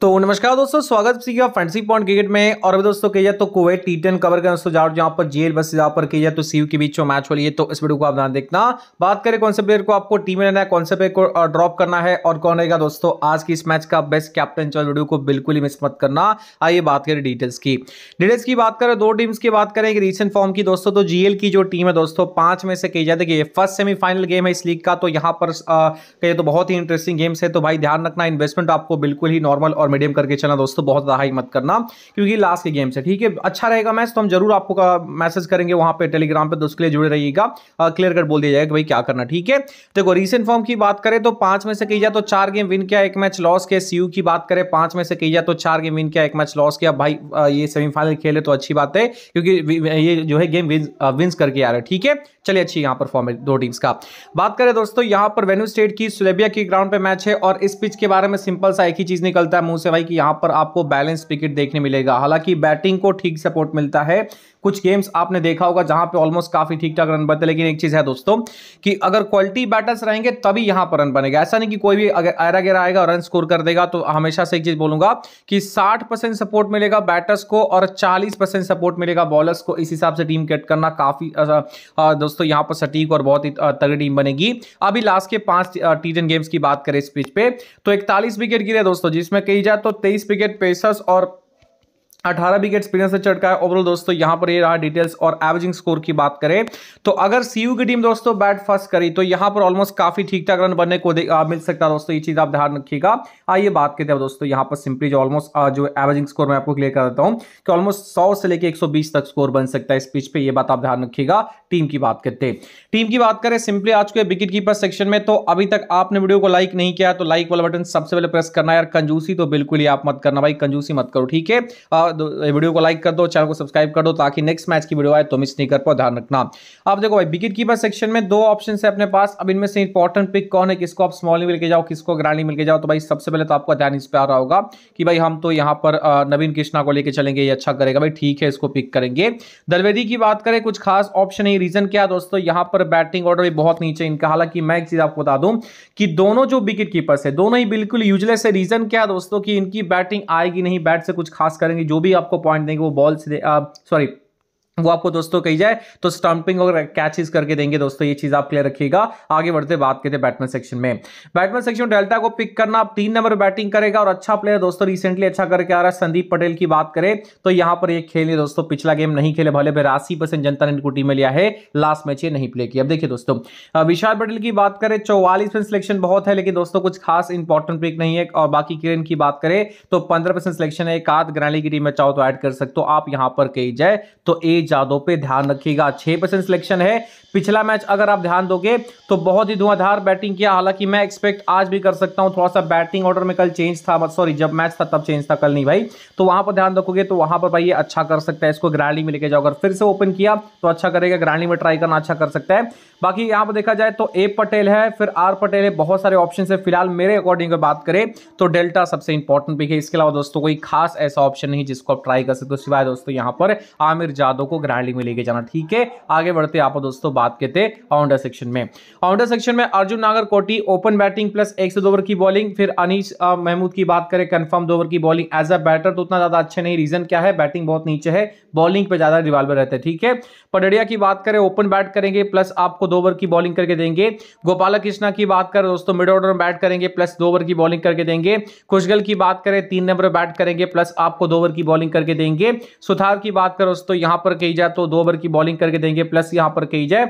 तो नमस्कार दोस्तों स्वागत है फैंसी पॉइंट क्रिकेट में और अभी दोस्तों कही जाए तो कुवैत टी टेन कवर करें दोस्तों जाओ जहाँ पर जेल बस जहाँ पर कही जाए तो सीव के बीच में मैच हो है तो इस वीडियो को आप ध्यान देखना बात करें कौन से प्लेयर को आपको टीम में लेना है कौन से प्लेयर को ड्रॉप करना है और कौन रहेगा दोस्तों आज की इस मैच का बेस्ट कैप्टन चल वीडियो को बिल्कुल ही मिस मत करना आइए बात करें डिटेल्स की डिटेल्स की बात करें दो टीम्स की बात करें रिसेंट फॉर्म की दोस्तों तो जीएल की जो टीम है दोस्तों पांच में से कही जाए कि फर्स्ट सेमीफाइनल गेम है इस लीग का तो यहाँ पर कही तो बहुत ही इंटरेस्टिंग गेम्स है तो भाई ध्यान रखना इन्वेस्टमेंट आपको बिल्कुल ही नॉर्मल और और मीडियम करके चलना दोस्तों बहुत हाई मत करना क्योंकि लास्ट के गेम से ठीक है अच्छा रहेगा मैच तो हम जरूर आपको मैसेज करेंगे वहां पर टेलीग्राम पर तो उसके लिए जुड़े रहिएगा क्लियर कट बोल दिया जाएगा भाई क्या करना ठीक है देखो रिसेंट फॉर्म की बात करें तो पांच में से कही जाए तो चार गेम विन किया एक मैच लॉस के सी की बात करें पांच में से कही जाए तो चार गेम विन किया एक मैच लॉस किया भाई ये सेमीफाइनल खेले तो अच्छी बात है क्योंकि ये जो है गेम विंस करके आ रहा है ठीक है चलिए अच्छी यहां पर फॉर्म दो टीम्स का बात करें दोस्तों यहां पर वेन्यू स्टेट की सुलेबिया की ग्राउंड पे मैच है और इस पिच के बारे में सिंपल सा एक ही चीज निकलता है हूं से भाई कि यहां पर आपको बैलेंस क्रिकेट देखने मिलेगा हालांकि बैटिंग को ठीक सपोर्ट मिलता है कुछ गेम्स आपने देखा होगा जहां पे ऑलमोस्ट काफी ठीक ठाक रन बनते हैं लेकिन एक चीज है दोस्तों कि अगर क्वालिटी बैटर्स रहेंगे तभी यहां पर रन बनेगा ऐसा नहीं कि कोई भी अगर आयरा गेरा आएगा और रन स्कोर कर देगा तो हमेशा से एक चीज बोलूंगा कि 60 परसेंट सपोर्ट मिलेगा बैटर्स को और 40 परसेंट सपोर्ट मिलेगा बॉलर्स को इस हिसाब से टीम कैट करना काफी दोस्तों यहां पर सटीक और बहुत ही तगड़ी टीम बनेगी अभी लास्ट के पांच टी गेम्स की बात करें इस पिच पे तो इकतालीस विकेट गिरे दोस्तों जिसमें कई जाए तो तेईस विकेट पेसर्स और अठारह विकेट स्पिनर से चटका है ओवरऑल दोस्तों यहां पर ये रहा डिटेल्स और एवरेजिंग स्कोर की बात करें तो अगर सीयू की टीम दोस्तों बैट फर्स्ट करी तो यहां पर ऑलमोस्ट काफी ठीक ठाक रन बनने को आ, मिल सकता है दोस्तों ये चीज आप ध्यान रखिएगा आइए बात करते हैं दोस्तों यहां पर सिंपली जो ऑलमोस्ट जो एवरेजिंग स्कोर मैं आपको क्लियर कर देता हूं कि ऑलमोस्ट सौ से लेकर एक तक स्कोर बन सकता है इस पिच पर यह बात आप ध्यान रखिएगा टीम की बात करते टीम की बात करें सिंपली आज के विकेट कीपर सेक्शन में तो अभी तक आपने वीडियो को लाइक नहीं किया तो लाइक वाला बटन सबसे पहले प्रेस करना यार कंजूसी तो बिल्कुल ही आप मत करना भाई कंजूसी मत करो ठीक है वीडियो को लाइक कर दो चैनल को सब्सक्राइब कर दो ताकि नेक्स्ट मैच की वीडियो आए तो मिस नहीं कर पाओ ध्यान रखना आप देखो भाई विकेट कीपर सेक्शन में दो ऑप्शन है अपने पास अब इनमें से इंपॉर्टेंट पिक कौन है किसको आप स्मॉल में लेके जाओ किसको ग्रांड मिलकर जाओ तो भाई सबसे पहले तो आपका ध्यान इस पर आ रहा होगा कि भाई हम तो यहाँ पर नवीन कृष्णा को लेकर चलेंगे ये अच्छा करेगा भाई ठीक है इसको पिक करेंगे दलवेदी की बात करें कुछ खास ऑप्शन है रीजन क्या दोस्तों यहाँ पर बैटिंग ऑर्डर भी बहुत नीचे इनका हालांकि मैं एक चीज आपको बता दूं कि दोनों जो विकेट कीपर्स है दोनों ही बिल्कुल यूजलेस है रीजन क्या दोस्तों कि इनकी बैटिंग आएगी नहीं बैट से कुछ खास करेंगे जो भी आपको पॉइंट देंगे वो बॉल सीधे सॉरी वो आपको दोस्तों कही जाए तो स्टंपिंग और कैचेस करके देंगे दोस्तों ये चीज आप क्लियर रखिएगा आगे बढ़ते बात करते बैटमैन सेक्शन में बैटमैन सेक्शन डेल्टा को पिक करना आप तीन नंबर बैटिंग करेगा और अच्छा प्लेयर दोस्तों रिसेंटली अच्छा करके आ रहा है संदीप पटेल की बात करें तो यहां पर ये खेले दोस्तों पिछला गेम नहीं खेले भले बिरासी परसेंट जनता ने इनको टीम में लिया है लास्ट मैच ये नहीं प्ले किया अब देखिए दोस्तों विशाल पटेल की बात करें चौवालीस परसेंट सिलेक्शन बहुत है लेकिन दोस्तों कुछ खास इंपॉर्टेंट पिक नहीं है और बाकी किरण की बात करें तो पंद्रह सिलेक्शन है एक आध ग्रैली की टीम में चाहो तो ऐड कर सकते हो आप यहां पर कही जाए तो एज कुलदीप पे ध्यान रखिएगा छह परसेंट सिलेक्शन है पिछला मैच अगर आप ध्यान दोगे तो बहुत ही धुआंधार बैटिंग किया हालांकि मैं एक्सपेक्ट आज भी कर सकता हूं थोड़ा सा बैटिंग ऑर्डर में कल चेंज था मत सॉरी जब मैच था तब चेंज था कल नहीं भाई तो वहां पर ध्यान रखोगे तो वहां पर भाई ये अच्छा कर सकता है इसको ग्रैंडी में लेके जाओ अगर फिर से ओपन किया तो अच्छा करेगा ग्रैंडी में ट्राई करना अच्छा कर सकता है बाकी यहाँ पर देखा जाए तो ए पटेल है फिर आर पटेल है बहुत सारे ऑप्शन है फिलहाल मेरे अकॉर्डिंग बात करें तो डेल्टा सबसे इंपॉर्टेंट भी है इसके अलावा दोस्तों कोई खास ऐसा ऑप्शन नहीं जिसको आप ट्राई कर सकते हो सिवाय दोस्तों यहाँ पर आमिर जादव को आपको ग्रैंड लीग में लेके जाना ठीक है आगे बढ़ते आप दोस्तों बात करते ऑनडर सेक्शन में ऑनडर सेक्शन में अर्जुन नागर कोटी ओपन बैटिंग प्लस एक सौ ओवर की बॉलिंग फिर अनिश महमूद की बात करें कन्फर्म दो ओवर की बॉलिंग एज अ बैटर तो उतना ज्यादा अच्छे नहीं रीजन क्या है बैटिंग बहुत नीचे है बॉलिंग पर ज्यादा रिवाल्वर रहते हैं ठीक है पडड़िया की बात करें ओपन बैट करेंगे प्लस आपको दो ओवर की बॉलिंग करके देंगे गोपाला कृष्णा की बात करें दोस्तों मिड ऑर्डर में बैट करेंगे प्लस दो ओवर की बॉलिंग करके देंगे खुशगल की बात करें तीन नंबर बैट करेंगे प्लस आपको दो ओवर की बॉलिंग करके देंगे सुथार की बात करें दोस्तों यहां पर केजा तो दो ओवर की बॉलिंग करके देंगे प्लस यहां पर केजा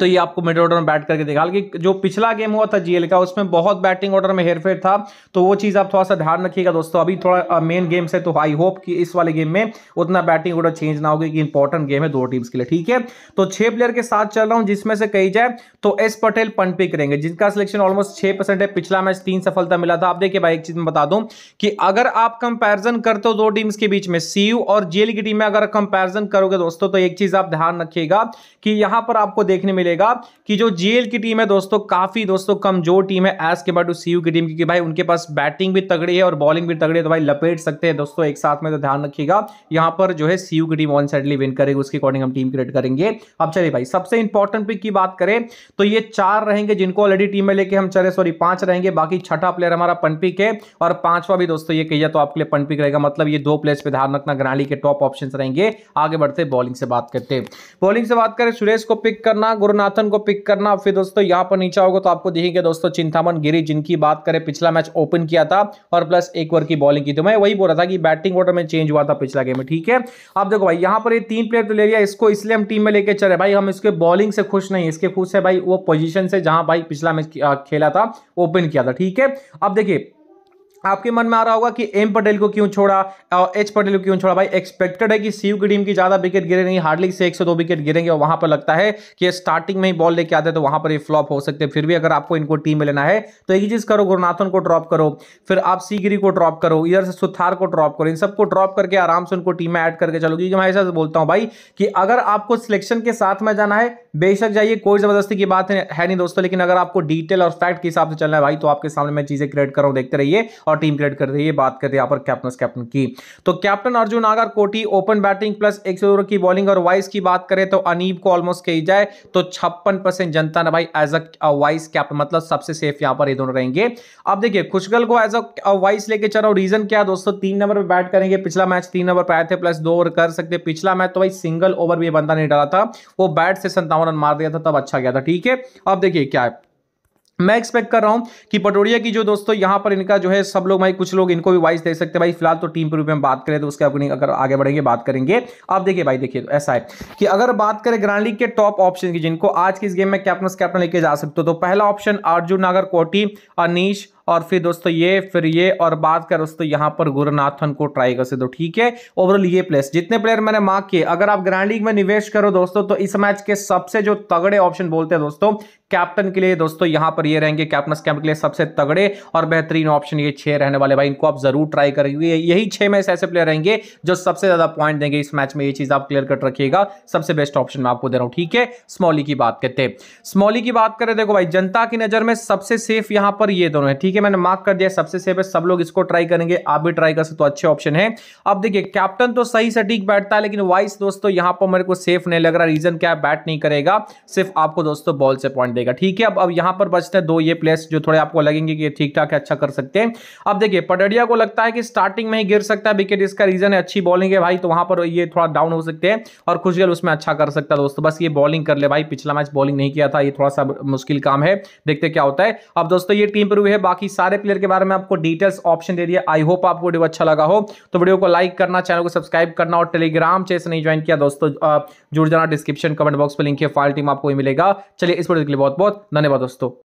तो ये आपको मिड ऑर्डर में बैट करके दिखा कि जो पिछला गेम हुआ था जीएल का उसमें बहुत बैटिंग ऑर्डर में हेरफेर था तो वो चीज़ आप थोड़ा सा ध्यान रखिएगा दोस्तों अभी थोड़ा मेन गेम से तो आई होप कि इस वाले गेम में उतना बैटिंग ऑर्डर चेंज ना होगी कि इंपॉर्टेंट गेम है दो टीम्स के लिए ठीक है तो छह प्लेयर के साथ चल रहा हूँ जिसमें से कही जाए तो एस पटेल पनपी करेंगे जिनका सिलेक्शन ऑलमोस्ट छह है पिछला मैच तीन सफलता मिला था आप देखिए भाई एक चीज में बता दूं कि अगर आप कंपेरिजन करते हो दो टीम्स के बीच में सी और जेल की टीम में अगर कंपेरिजन करोगे दोस्तों तो एक चीज आप ध्यान रखिएगा कि यहां पर आपको देखने मिलेगा कि जो जीएल की टीम है दोस्तों काफी दोस्तों कमजोर टीम है एज कम्पेयर टू सीयू की टीम क्योंकि भाई उनके पास बैटिंग भी तगड़ी है और बॉलिंग भी तगड़ी है तो भाई लपेट सकते हैं दोस्तों एक साथ में तो ध्यान रखिएगा यहाँ पर जो है सीयू की टीम ऑन साइडली विन करेगी उसके अकॉर्डिंग हम टीम क्रिएट करेंगे अब चलिए भाई सबसे इंपॉर्टेंट पिक की बात करें तो ये चार रहेंगे जिनको ऑलरेडी टीम में लेके हम चले सॉरी पांच रहेंगे बाकी छठा प्लेयर हमारा पनपिक है और पांचवा भी दोस्तों ये कहिए तो आपके लिए पनपिक रहेगा मतलब ये दो प्लेयर्स पे ध्यान रखना ग्राली के टॉप ऑप्शन रहेंगे आगे बढ़ते बॉलिंग से बात करते बॉलिंग से बात करें सुरेश को पिक करना गुरुनाथन को पिक करना फिर दोस्तों यहाँ पर नीचे होगा तो आपको देखेंगे दोस्तों चिंतामन गिरी जिनकी बात करें पिछला मैच ओपन किया था और प्लस एक ओवर की बॉलिंग की तो मैं वही बोल रहा था कि बैटिंग ऑर्डर में चेंज हुआ था पिछला गेम में ठीक है आप देखो भाई यहाँ पर ये तीन प्लेयर तो ले लिया इसको इसलिए हम टीम में लेकर चले भाई हम इसके बॉलिंग से खुश नहीं इसके खुश है भाई वो पोजिशन से जहाँ भाई पिछला मैच खेला था ओपन किया था ठीक है अब देखिए आपके मन में आ रहा होगा कि एम पटेल को क्यों छोड़ा एच पटेल को क्यों छोड़ा भाई एक्सपेक्टेड है कि सीयू की टीम की ज्यादा विकेट नहीं हार्डली से एक से दो विकेट गिरेंगे और वहां पर लगता है कि स्टार्टिंग में ही बॉल लेके आते तो वहां पर ये फ्लॉप हो सकते हैं फिर भी अगर आपको इनको टीम में लेना है तो एक ही चीज करो गुरुनाथन को ड्रॉप करो फिर आप सीगिरी को ड्रॉप करो इधर से सुथार को ड्रॉप करो इन सबको ड्रॉप करके आराम से उनको टीम में एड करके चलो क्योंकि मैं ऐसा बोलता हूँ भाई कि अगर आपको सिलेक्शन के साथ में जाना है बेशक जाइए कोई ज़बरदस्ती की बात है नहीं दोस्तों लेकिन अगर आपको डिटेल और फैक्ट के हिसाब से चलना है भाई तो आपके सामने मैं चीज़ें क्रिएट कर रहा हूँ देखते रहिए और टीम क्रिएट कर रहिए बात करते यहाँ पर कैप्टन कैप्टन की तो कैप्टन अर्जुन आगर कोटी ओपन बैटिंग प्लस एक की बॉलिंग और वाइस की बात करें तो अनीब को ऑलमोस्ट कही जाए तो छप्पन परसेंट जनता ने भाई एज अ वाइस कैप्टन मतलब सबसे सेफ यहाँ पर ये दोनों रहेंगे अब देखिए खुशगल को एज अ वाइस लेके चल रहा हूँ रीजन क्या दोस्तों तीन नंबर पर बैट करेंगे पिछला मैच तीन नंबर पर आए थे प्लस दो ओवर कर सकते पिछला मैच तो भाई सिंगल ओवर भी बंदा नहीं डाला था वो बैट से संतावन रन मार दिया था तब अच्छा गया था ठीक है अब देखिए क्या है मैं एक्सपेक्ट कर रहा हूं कि पटोरिया की जो दोस्तों यहां पर इनका जो है सब लोग भाई कुछ लोग इनको भी वाइस दे सकते हैं भाई फिलहाल तो टीम के रूप में बात करें तो उसके अपनी अगर आगे बढ़ेंगे बात करेंगे अब देखिए भाई देखिए तो ऐसा है कि अगर बात करें ग्रांड लीग के टॉप ऑप्शन की जिनको आज के इस गेम में कैप्टन कैप्टन लेके जा सकते हो तो पहला ऑप्शन अर्जुन नागर कोटी अनिश और फिर दोस्तों ये फिर ये और बात कर दोस्तों यहां पर गुरुनाथन को ट्राई कर सकते ठीक है ओवरऑल ये प्लेस जितने प्लेयर मैंने मार्क किए अगर आप ग्रैंड लीग में निवेश करो दोस्तों तो इस मैच के सबसे जो तगड़े ऑप्शन बोलते हैं दोस्तों कैप्टन के लिए दोस्तों यहां पर ये रहेंगे कैप्टन कैंप के लिए सबसे तगड़े और बेहतरीन ऑप्शन ये छह रहने वाले भाई इनको आप जरूर ट्राई करेंगे यही छह में ऐसे प्लेयर रहेंगे जो सबसे ज्यादा पॉइंट देंगे इस मैच में ये चीज आप क्लियर कट रखिएगा सबसे बेस्ट ऑप्शन मैं आपको दे रहा हूं ठीक है स्मॉली की बात करते स्मॉली की बात करें देखो भाई जनता की नजर में सबसे सेफ यहां पर ये दोनों है ठीक है ठीक है मैंने मार्क कर दिया सबसे सेफ है सब लोग इसको ट्राई करेंगे आप भी ट्राई कर सकते तो अच्छे ऑप्शन है अब देखिए कैप्टन तो सही सटीक बैठता है लेकिन वाइस दोस्तों यहां पर मेरे को सेफ नहीं लग रहा रीजन क्या बैट नहीं करेगा सिर्फ आपको दोस्तों बॉल से पॉइंट देगा ठीक है अब अब यहां पर बचते हैं दो ये प्लेस जो थोड़े आपको लगेंगे कि ठीक ठाक है अच्छा कर सकते हैं अब देखिए पडरिया को लगता है कि स्टार्टिंग में ही गिर सकता है विकेट इसका रीजन है अच्छी बॉलिंग है भाई तो वहां पर ये थोड़ा डाउन हो सकते हैं और खुशगल उसमें अच्छा कर सकता है दोस्तों बस ये बॉलिंग कर ले भाई पिछला मैच बॉलिंग नहीं किया था ये थोड़ा सा मुश्किल काम है देखते क्या होता है अब दोस्तों ये टीम पर हुए है बाकी बाकी सारे प्लेयर के बारे में आपको डिटेल्स ऑप्शन दे दिया आई होप आपको वीडियो अच्छा लगा हो तो वीडियो को लाइक करना चैनल को सब्सक्राइब करना और टेलीग्राम चेस नहीं ज्वाइन किया दोस्तों जुड़ जाना डिस्क्रिप्शन कमेंट बॉक्स पर लिंक है फाइल टीम आपको मिलेगा चलिए इस वीडियो के लिए बहुत बहुत धन्यवाद दोस्तों